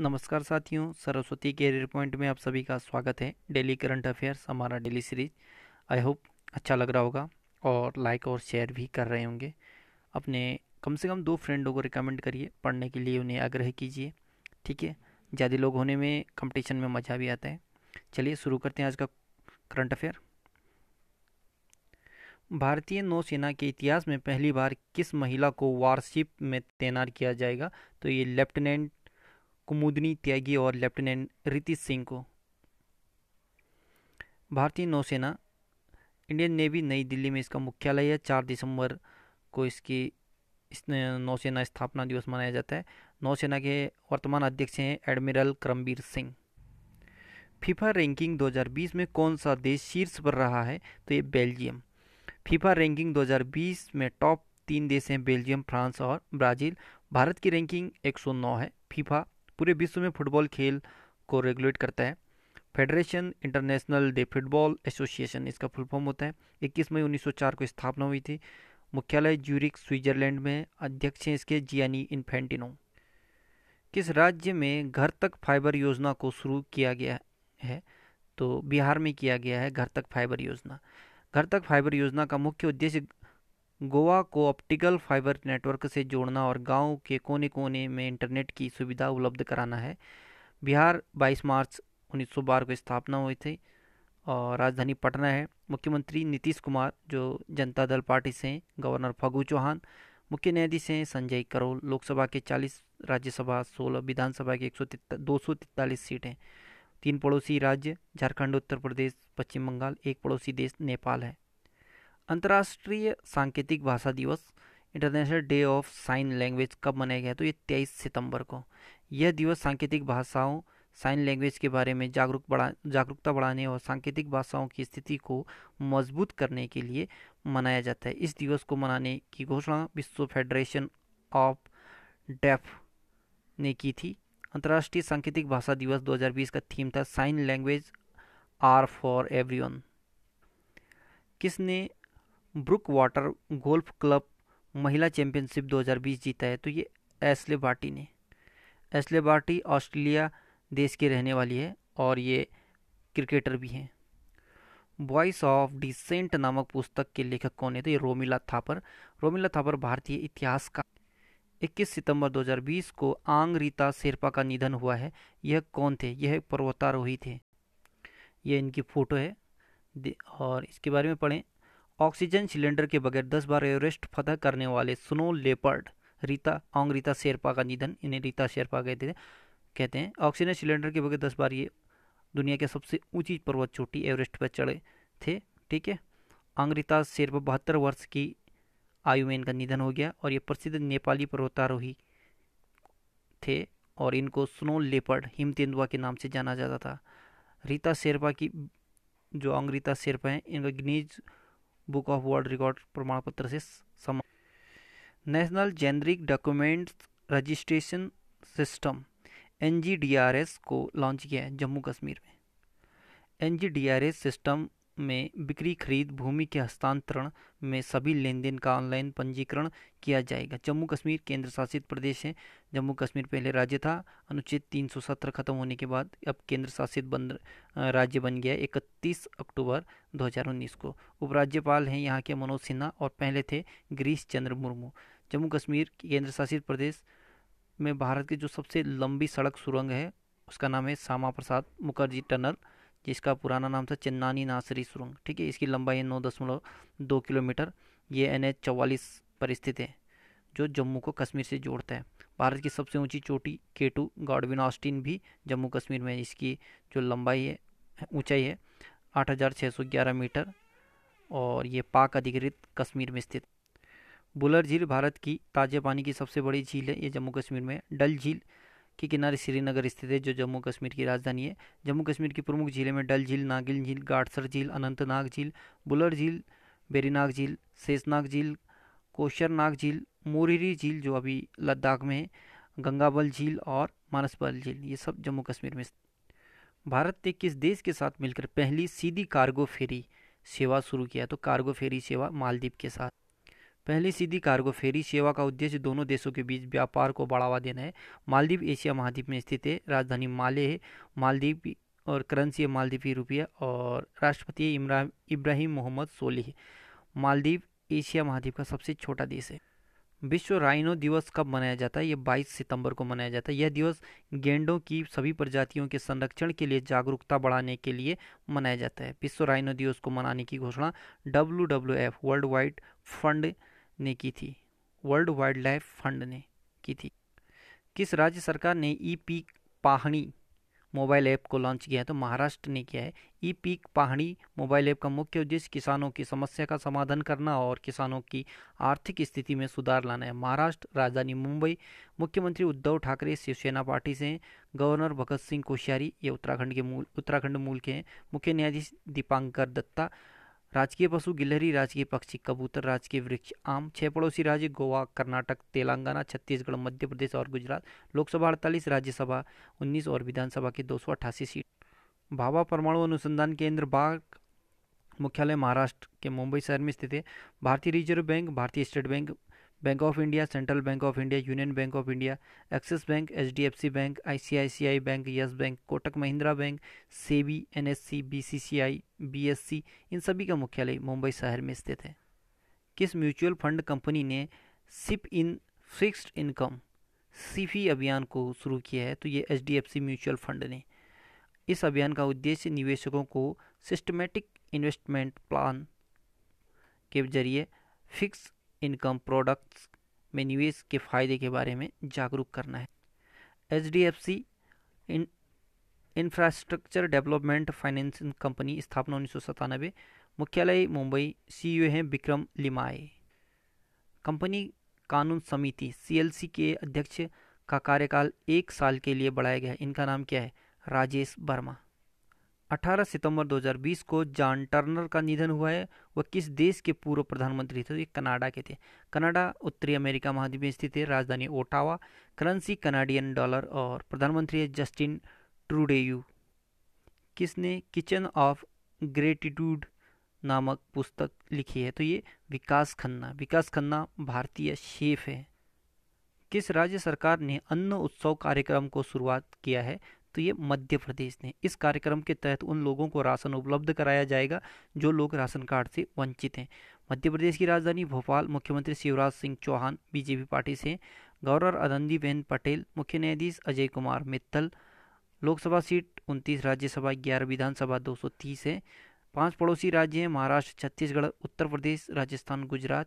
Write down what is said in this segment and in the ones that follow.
नमस्कार साथियों Saraswati career point में आप सभी का स्वागत है डेली करंट अफेयर्स हमारा डेली सीरीज आई होप अच्छा लग रहा होगा और लाइक और शेयर भी कर रहे होंगे अपने कम से कम दो फ्रेंडों को रिकमेंड करिए पढ़ने के लिए उन्हें आग्रह कीजिए ठीक है ज़्यादा लोग होने में कंपटीशन में मज़ा भी आता है चलिए शुरू करते हैं आज का करंट अफेयर भारतीय नौसेना के इतिहास में पहली बार किस महिला को वारशिप में तैनात किया जाएगा तो ये लेफ्टिनेंट कुमुदनी त्यागी और लेफ्टिनेंट रितिश सिंह को भारतीय नौसेना इंडियन नेवी नई दिल्ली में इसका मुख्यालय है चार दिसंबर को इसकी इस नौसेना स्थापना दिवस मनाया जाता है नौसेना के वर्तमान अध्यक्ष हैं admiral Karambir Singh FIFA ranking 2020 में कौन सा देश शीर्ष पर रहा है तो ये बेल्जियम फीफा रैंकिंग 2020 में टॉप तीन देश हैं बेल्जियम फ्रांस और ब्राज़ील भारत की रैंकिंग 109 है फीफा पूरे विश्व में फुटबॉल खेल को रेगुलेट करता है federation international de football association इसका फुल फॉर्म होता है 21 मई 1904 को स्थापना हुई थी मुख्यालय ज्यूरिक स्विट्जरलैंड में अध्यक्ष हैं इसके जियानी इन्फेंटिनो किस राज्य में घर तक फाइबर योजना को शुरू किया गया है तो बिहार में किया गया है घर तक फाइबर योजना घर तक फाइबर योजना का मुख्य उद्देश्य गोवा को ऑप्टिकल फाइबर नेटवर्क से जोड़ना और गांव के कोने कोने में इंटरनेट की सुविधा उपलब्ध कराना है बिहार 22 मार्च 1912 को स्थापना हुई थी और राजधानी पटना है मुख्यमंत्री नीतीश कुमार जो जनता दल पार्टी से हैं गवर्नर फगु चौहान मुख्य न्यायाधीश हैं संजय करोल लोकसभा के 40 राज्यसभा 16 विधानसभा के एक सौ दो सौ तैतालीस सीट हैं तीन पड़ोसी राज्य झारखंड उत्तर प्रदेश पश्चिम बंगाल एक पड़ोसी देश नेपाल है अंतर्राष्ट्रीय सांकेतिक भाषा दिवस international day of sign language कब मनाया गया तो ये तेईस सितंबर को यह दिवस सांकेतिक भाषाओं साइन लैंग्वेज के बारे में जागरूक बढ़ा जागरूकता बढ़ाने और सांकेतिक भाषाओं की स्थिति को मजबूत करने के लिए मनाया जाता है इस दिवस को मनाने की घोषणा विश्व फेडरेशन ऑफ डेफ ने की थी अंतर्राष्ट्रीय सांकेतिक भाषा दिवस 2020 का थीम था sign language are for everyone किसने ब्रुक वाटर गोल्फ क्लब महिला चैंपियनशिप 2020 जीता है तो ये एसले बाटी ने एसले बाटी ऑस्ट्रेलिया देश के रहने वाली है और ये क्रिकेटर भी हैं वॉइस ऑफ डिसेंट नामक पुस्तक के लेखक कौन है तो ये रोमिला थापर रोमिला थापर भारतीय इतिहास का 21 सितंबर 2020 को आंग रीता शेरपा का निधन हुआ है यह कौन थे यह पर्वतारोही थे यह इनकी फ़ोटो है और इसके बारे में पढ़ें ऑक्सीजन सिलेंडर के बगैर 10 बार एवरेस्ट फतह करने वाले स्नो लेपर्ड रीता ऑंग रीता शेरपा का निधन इन्हें रीता शेरपा कहते थे कहते हैं ऑक्सीजन सिलेंडर के बगैर 10 बार ये दुनिया के सबसे ऊंची पर्वत चोटी एवरेस्ट पर चढ़े थे ठीक है अंग्रिता शेरपा बहत्तर वर्ष की आयु में इनका निधन हो गया और ये प्रसिद्ध नेपाली पर्वतारोही थे और इनको स्नो लेपर्ड हिम तेंदुआ के नाम से जाना जाता था रीता शेरपा की जो अंग्रिता शेरपा हैं इनका Guinness book of world record प्रमाण पत्र से सम national generic document registration system N को लॉन्च किया है जम्मू कश्मीर में एन सिस्टम में बिक्री खरीद भूमि के हस्तांतरण में सभी लेन देन का ऑनलाइन पंजीकरण किया जाएगा जम्मू कश्मीर केंद्र शासित प्रदेश है जम्मू कश्मीर पहले राज्य था अनुच्छेद 317 खत्म होने के बाद अब केंद्र शासित बन राज्य बन गया 31 अक्टूबर 2019 को उपराज्यपाल हैं यहाँ के मनोज सिन्हा और पहले थे गिरीश चंद्र मुर्मू जम्मू कश्मीर केंद्र शासित प्रदेश में भारत की जो सबसे लंबी सड़क सुरंग है उसका नाम है श्यामा प्रसाद मुखर्जी टनल जिसका पुराना नाम था चन्नानी नासरी सुरंग ठीक है इसकी लंबाई है नौ दशमलव दो किलोमीटर ये एन एच चवालीस पर स्थित है जो जम्मू को कश्मीर से जोड़ता है भारत की सबसे ऊंची चोटी केटू गॉडविन ऑस्टिन भी जम्मू कश्मीर में इसकी जो लंबाई है ऊंचाई है आठ मीटर और ये पाक अधिकृत कश्मीर में स्थित बुलर झील भारत की ताजे पानी की सबसे बड़ी झील है ये जम्मू कश्मीर में डल झील के किनारे श्रीनगर स्थित है जो जम्मू कश्मीर की राजधानी है जम्मू कश्मीर की प्रमुख झीलें में डल झील नागिल झील गाडसर झील अनंतनाग झील बुलर झील बेरीनाग झील शेषनाग झील कोशरनाग झील मोरिरी झील जो अभी लद्दाख में है गंगाबल झील और मानसबल झील ये सब जम्मू कश्मीर में भारत ने किस देश के साथ मिलकर पहली सीधी कार्गो फेरी सेवा शुरू किया तो कार्गो फेरी सेवा मालदीव के साथ पहली सीधी कार्गो फेरी सेवा का उद्देश्य दोनों देशों के बीच व्यापार को बढ़ावा देना है मालदीव एशिया महाद्वीप में स्थित है राजधानी माले है मालदीव और करेंसी है मालदीवी रुपया और राष्ट्रपति इब्राहिम मोहम्मद सोलिह मालदीव एशिया महाद्वीप का सबसे छोटा देश है विश्व राइनो दिवस कब मनाया जाता है यह 22 सितंबर को मनाया जाता है यह दिवस गेंडों की सभी प्रजातियों के संरक्षण के लिए जागरूकता बढ़ाने के लिए मनाया जाता है विश्व राइनो दिवस को मनाने की घोषणा डब्ल्यू वर्ल्ड वाइड फंड ने की थी वर्ल्ड वाइल्ड लाइफ फंड ने की थी किस राज्य सरकार ने E Peek Pahani mobile app को लॉन्च किया है तो महाराष्ट्र ने किया है E Peek Pahani mobile app का मुख्य उद्देश्य किसानों की समस्या का समाधान करना और किसानों की आर्थिक स्थिति में सुधार लाना है महाराष्ट्र राजधानी मुंबई मुख्यमंत्री उद्धव ठाकरे शिवसेना पार्टी से गवर्नर भगत सिंह कोश्यारी ये उत्तराखंड के मूल उत्तराखंड मूल के हैं मुख्य न्यायाधीश दीपांकर दत्ता राजकीय पशु गिलहरी राजकीय पक्षी कबूतर राजकीय वृक्ष आम छह पड़ोसी राज्य गोवा कर्नाटक तेलंगाना छत्तीसगढ़ मध्य प्रदेश और गुजरात लोकसभा अड़तालीस राज्यसभा उन्नीस और विधानसभा की दो सीट भाभा परमाणु अनुसंधान केंद्र बाघ मुख्यालय महाराष्ट्र के मुंबई शहर में स्थित है भारतीय रिजर्व बैंक भारतीय state bank bank of India central bank of India union bank of India axis bank H D F C bank I C I C I bank yes bank Kotak Mahindra bank SEBI N S C B C C I B S C इन सभी का मुख्यालय मुंबई शहर में स्थित है किस mutual fund company ने सिप इन फिक्स्ड इनकम सीफी अभियान को शुरू किया है तो ये H D F C mutual fund ने इस अभियान का उद्देश्य निवेशकों को सिस्टमेटिक इन्वेस्टमेंट प्लान के जरिए फिक्स इनकम प्रोडक्ट्स में निवेश के फ़ायदे के बारे में जागरूक करना है H D F C infrastructure development finance company स्थापना उन्नीस सौ सतानवे मुख्यालय मुंबई सी ओ हैं विक्रम लिमाए कंपनी कानून समिति सी एल सी के अध्यक्ष का कार्यकाल एक साल के लिए बढ़ाया गया है इनका नाम क्या है राजेश वर्मा 18 सितंबर 2020 को जॉन टर्नर का निधन हुआ है वह किस देश के पूर्व प्रधानमंत्री थे तो ये कनाडा के थे कनाडा उत्तरी अमेरिका महाद्वीप में स्थित है राजधानी ओटावा करेंसी कनाडियन डॉलर और प्रधानमंत्री है जस्टिन ट्रूडेयू किसने किचन ऑफ ग्रेटिट्यूड नामक पुस्तक लिखी है तो ये विकास खन्ना विकास खन्ना भारतीय शेफ है किस राज्य सरकार ने अन्न उत्सव कार्यक्रम को शुरुआत किया है तो ये मध्य प्रदेश ने इस कार्यक्रम के तहत उन लोगों को राशन उपलब्ध कराया जाएगा जो लोग राशन कार्ड से वंचित हैं मध्य प्रदेश की राजधानी भोपाल मुख्यमंत्री शिवराज सिंह चौहान बीजेपी पार्टी से गौरव आनंदी बेन पटेल मुख्य न्यायाधीश अजय कुमार मित्तल लोकसभा सीट उनतीस राज्यसभा ग्यारह विधानसभा दो है पांच पड़ोसी राज्य हैं महाराष्ट्र छत्तीसगढ़ उत्तर प्रदेश राजस्थान गुजरात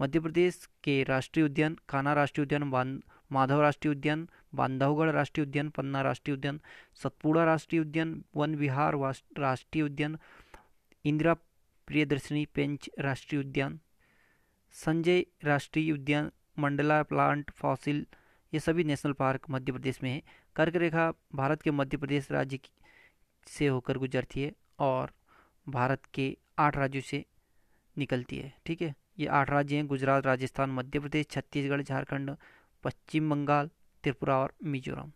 मध्य प्रदेश के राष्ट्रीय उद्यान कान्हा राष्ट्रीय उद्यान माधव राष्ट्रीय उद्यान बांधवगढ़ राष्ट्रीय उद्यान पन्ना राष्ट्रीय उद्यान सतपुड़ा राष्ट्रीय उद्यान वन विहार राष्ट्रीय उद्यान इंदिरा प्रियदर्शनी पेंच राष्ट्रीय उद्यान संजय राष्ट्रीय उद्यान मंडला प्लांट फॉसिल ये सभी नेशनल पार्क मध्य प्रदेश में है कर्क रेखा भारत के मध्य प्रदेश राज्य से होकर गुजरती है और भारत के आठ राज्यों से निकलती है ठीक है ये आठ राज्य हैं गुजरात राजस्थान मध्य प्रदेश छत्तीसगढ़ झारखंड पश्चिम बंगाल त्रिपुरा और मिजोरम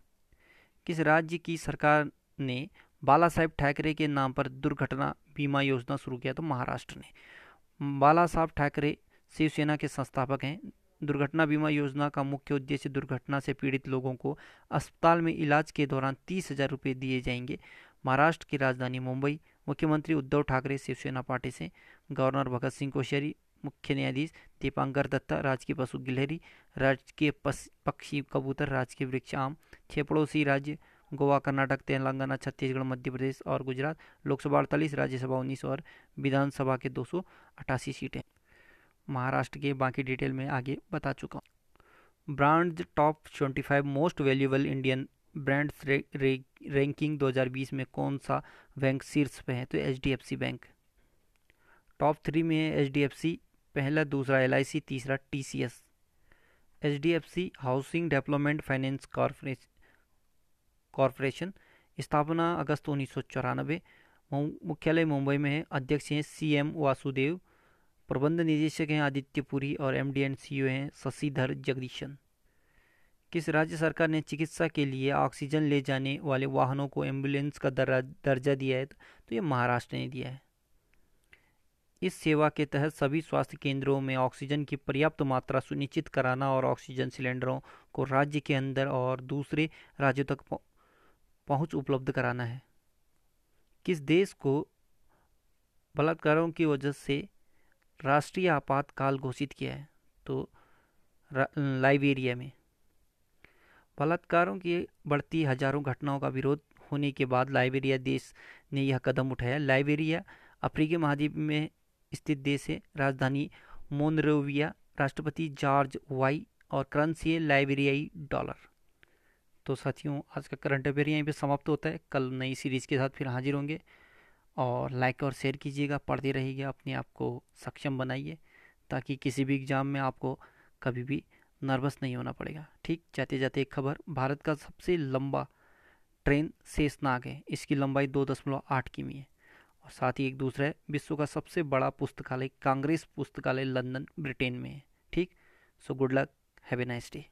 किस राज्य की सरकार ने बाला साहेब ठाकरे के नाम पर दुर्घटना बीमा योजना शुरू किया तो महाराष्ट्र ने बाला साहब ठाकरे शिवसेना के संस्थापक हैं दुर्घटना बीमा योजना का मुख्य उद्देश्य दुर्घटना से पीड़ित लोगों को अस्पताल में इलाज के दौरान तीस हजार रुपये दिए जाएंगे महाराष्ट्र की राजधानी मुंबई मुख्यमंत्री उद्धव ठाकरे शिवसेना पार्टी से गवर्नर भगत सिंह कोश्यारी मुख्य न्यायाधीश दीपांकर दत्ता राजकीय पशु गिलहरी राजकीय पक्षी कबूतर राजकीय वृक्ष आम छः पड़ोसी राज्य गोवा कर्नाटक तेलंगाना छत्तीसगढ़ मध्य प्रदेश और गुजरात लोकसभा अड़तालीस राज्यसभा उन्नीस और विधानसभा के दो सीटें महाराष्ट्र के बाकी डिटेल में आगे बता चुका हूँ brand top 25 most valuable Indian brands ranking 2020 में कौन सा बैंक शीर्ष पे है तो एच बैंक टॉप थ्री में है एच पहला दूसरा एल तीसरा T C S H D F C housing development finance corporation स्थापना अगस्त उन्नीस सौ चौरानबे मुख्यालय मुंबई में है अध्यक्ष हैं सी एम वासुदेव प्रबंध निदेशक हैं आदित्य पुरी और M D and C O हैं शशिधर जगदीशन किस राज्य सरकार ने चिकित्सा के लिए ऑक्सीजन ले जाने वाले वाहनों को एम्बुलेंस का दर्जा दिया है तो ये महाराष्ट्र ने दिया है इस सेवा के तहत सभी स्वास्थ्य केंद्रों में ऑक्सीजन की पर्याप्त मात्रा सुनिश्चित कराना और ऑक्सीजन सिलेंडरों को राज्य के अंदर और दूसरे राज्यों तक पहुंच उपलब्ध कराना है किस देश को बलात्कारों की वजह से राष्ट्रीय आपातकाल घोषित किया है तो लाइबेरिया में बलात्कारों की बढ़ती हजारों घटनाओं का विरोध होने के बाद लाइबेरिया देश ने यह कदम उठाया लाइबेरिया अफ्रीकी महाद्वीप में स्थित देश है राजधानी मोनरोविया राष्ट्रपति जॉर्ज वाई और करंसी है लाइबेरियाई डॉलर तो साथियों आज का करंट अफेयर यहीं पे समाप्त होता है कल नई सीरीज़ के साथ फिर हाजिर होंगे और लाइक और शेयर कीजिएगा पढ़ते रहिएगा अपने आप को सक्षम बनाइए ताकि किसी भी एग्ज़ाम में आपको कभी भी नर्वस नहीं होना पड़ेगा ठीक जाते जाते एक खबर भारत का सबसे लंबा ट्रेन शेषनाग है इसकी लंबाई दो दशमलव आठ किमी है साथ ही एक दूसरा है विश्व का सबसे बड़ा पुस्तकालय कांग्रेस पुस्तकालय लंदन ब्रिटेन में है ठीक so good luck have a nice day